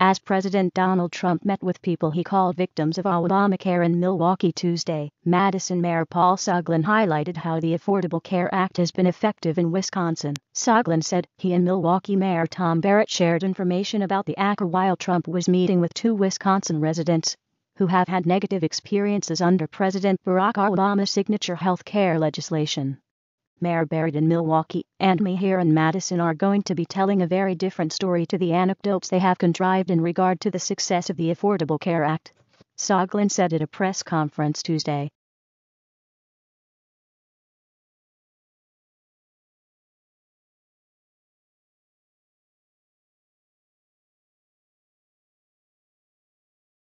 as President Donald Trump met with people he called victims of Obamacare in Milwaukee Tuesday, Madison Mayor Paul Soglin highlighted how the Affordable Care Act has been effective in Wisconsin. Soglin said he and Milwaukee Mayor Tom Barrett shared information about the act while Trump was meeting with two Wisconsin residents who have had negative experiences under President Barack Obama's signature health care legislation. Mayor Barrett in Milwaukee and me here in Madison are going to be telling a very different story to the anecdotes they have contrived in regard to the success of the Affordable Care Act, Soglin said at a press conference Tuesday.